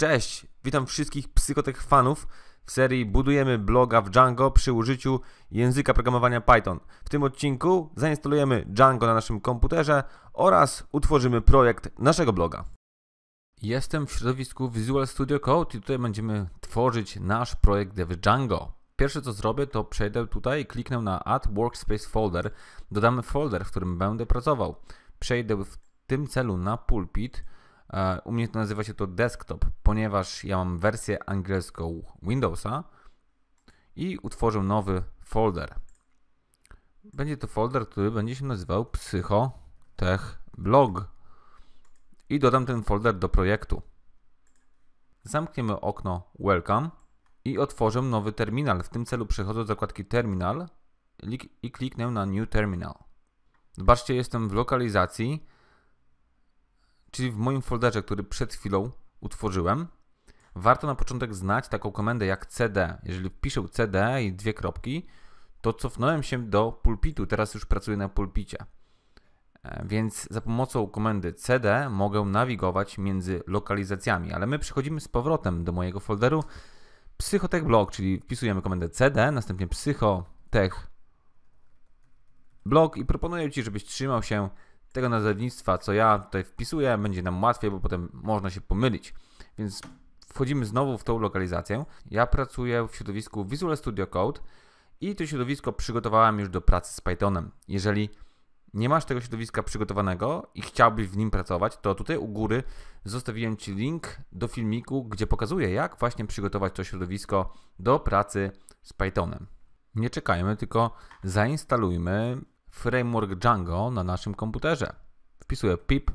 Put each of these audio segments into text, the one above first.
Cześć, witam wszystkich psychotech fanów w serii Budujemy bloga w Django przy użyciu języka programowania Python. W tym odcinku zainstalujemy Django na naszym komputerze oraz utworzymy projekt naszego bloga. Jestem w środowisku Visual Studio Code i tutaj będziemy tworzyć nasz projekt w Django. Pierwsze co zrobię to przejdę tutaj i kliknę na Add Workspace Folder. Dodamy folder, w którym będę pracował. Przejdę w tym celu na pulpit E, u mnie to nazywa się to desktop, ponieważ ja mam wersję angielską Windowsa i utworzę nowy folder. Będzie to folder, który będzie się nazywał psychotechblog i dodam ten folder do projektu. Zamkniemy okno Welcome i otworzę nowy terminal. W tym celu przechodzę do zakładki Terminal i kliknę na New Terminal. Zobaczcie, jestem w lokalizacji czyli w moim folderze, który przed chwilą utworzyłem, warto na początek znać taką komendę jak cd. Jeżeli piszę cd i dwie kropki, to cofnąłem się do pulpitu, teraz już pracuję na pulpicie. E, więc za pomocą komendy cd mogę nawigować między lokalizacjami, ale my przechodzimy z powrotem do mojego folderu Psychotech Blog, czyli wpisujemy komendę cd, następnie Psychotech Blog i proponuję Ci, żebyś trzymał się tego nazewnictwa, co ja tutaj wpisuję, będzie nam łatwiej, bo potem można się pomylić. Więc wchodzimy znowu w tą lokalizację. Ja pracuję w środowisku Visual Studio Code i to środowisko przygotowałem już do pracy z Pythonem. Jeżeli nie masz tego środowiska przygotowanego i chciałbyś w nim pracować, to tutaj u góry zostawiłem Ci link do filmiku, gdzie pokazuję, jak właśnie przygotować to środowisko do pracy z Pythonem. Nie czekajmy, tylko zainstalujmy framework Django na naszym komputerze. Wpisuję pip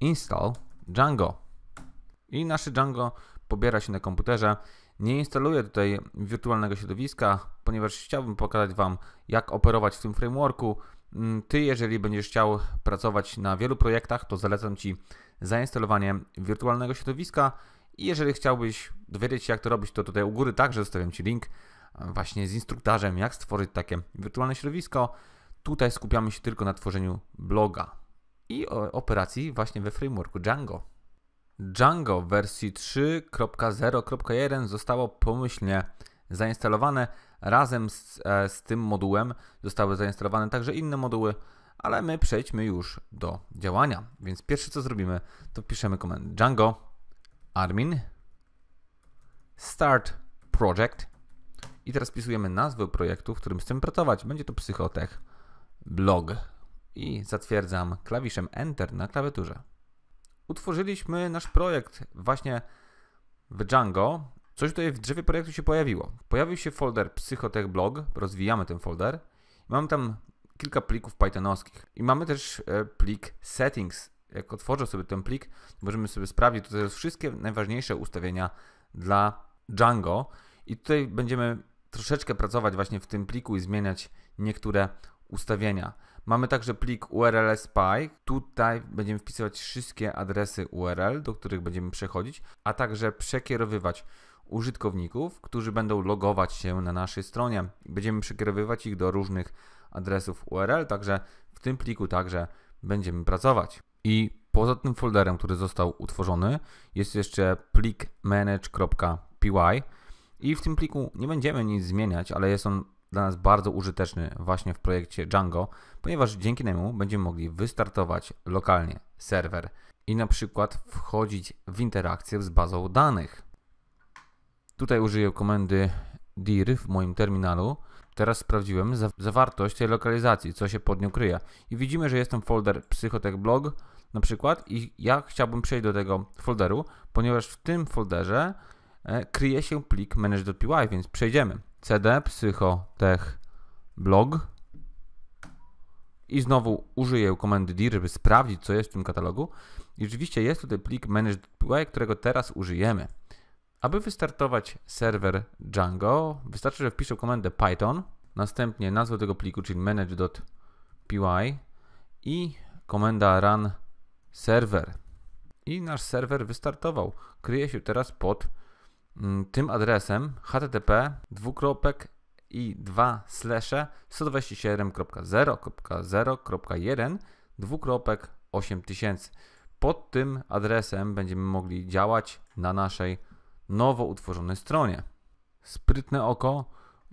install Django i nasze Django pobiera się na komputerze. Nie instaluję tutaj wirtualnego środowiska, ponieważ chciałbym pokazać Wam, jak operować w tym frameworku. Mm, ty, jeżeli będziesz chciał pracować na wielu projektach, to zalecam Ci zainstalowanie wirtualnego środowiska. I jeżeli chciałbyś dowiedzieć się, jak to robić, to tutaj u góry także zostawiam Ci link e, właśnie z instruktarzem, jak stworzyć takie wirtualne środowisko. Tutaj skupiamy się tylko na tworzeniu bloga i operacji właśnie we frameworku Django. Django w wersji 3.0.1 zostało pomyślnie zainstalowane. Razem z, e, z tym modułem zostały zainstalowane także inne moduły, ale my przejdźmy już do działania. Więc pierwsze co zrobimy, to piszemy komendę Django Armin start project i teraz pisujemy nazwę projektu, w którym chcemy pracować. Będzie to psychotech blog i zatwierdzam klawiszem Enter na klawiaturze. Utworzyliśmy nasz projekt właśnie w Django. Coś tutaj w drzewie projektu się pojawiło. Pojawił się folder Psychotech Blog, rozwijamy ten folder. Mamy tam kilka plików pythonowskich i mamy też e, plik settings. Jak otworzę sobie ten plik, możemy sobie sprawdzić tutaj wszystkie najważniejsze ustawienia dla Django i tutaj będziemy troszeczkę pracować właśnie w tym pliku i zmieniać niektóre ustawienia. Mamy także plik url.spy. Tutaj będziemy wpisywać wszystkie adresy URL, do których będziemy przechodzić, a także przekierowywać użytkowników, którzy będą logować się na naszej stronie. Będziemy przekierowywać ich do różnych adresów URL, także w tym pliku także będziemy pracować. I poza tym folderem, który został utworzony, jest jeszcze plik manage.py i w tym pliku nie będziemy nic zmieniać, ale jest on dla nas bardzo użyteczny właśnie w projekcie Django, ponieważ dzięki niemu będziemy mogli wystartować lokalnie serwer i na przykład wchodzić w interakcję z bazą danych. Tutaj użyję komendy dir w moim terminalu. Teraz sprawdziłem zawartość tej lokalizacji, co się pod nią kryje. I widzimy, że jest ten folder Psychotech Blog na przykład i ja chciałbym przejść do tego folderu, ponieważ w tym folderze e, kryje się plik manage.py, więc przejdziemy cd psychotech blog i znowu użyję komendy dir, żeby sprawdzić, co jest w tym katalogu. I rzeczywiście jest tutaj plik manage.py, którego teraz użyjemy. Aby wystartować serwer Django, wystarczy, że wpiszę komendę python, następnie nazwę tego pliku, czyli manage.py i komenda run server. I nasz serwer wystartował. Kryje się teraz pod Mm, tym adresem http dwukropek i 2 slash 127.0.0.1 dwukropek 8000. Pod tym adresem będziemy mogli działać na naszej nowo utworzonej stronie. Sprytne oko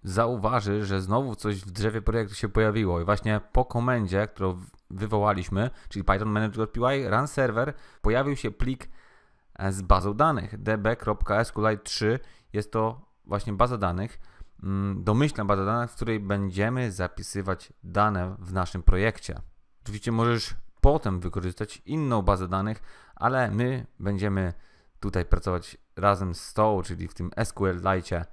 zauważy, że znowu coś w drzewie projektu się pojawiło i właśnie po komendzie, którą wywołaliśmy, czyli Python Manager.py run server, pojawił się plik z bazą danych. db.sqlite3 jest to właśnie baza danych, mm, domyślna baza danych, w której będziemy zapisywać dane w naszym projekcie. Oczywiście możesz potem wykorzystać inną bazę danych, ale my będziemy tutaj pracować razem z tą, czyli w tym SQLite.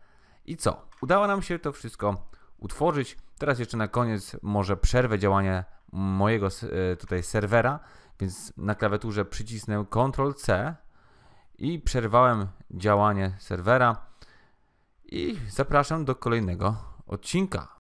I co? Udało nam się to wszystko utworzyć. Teraz jeszcze na koniec może przerwę działanie mojego e, tutaj serwera, więc na klawiaturze przycisnę Ctrl C i przerwałem działanie serwera. I zapraszam do kolejnego odcinka.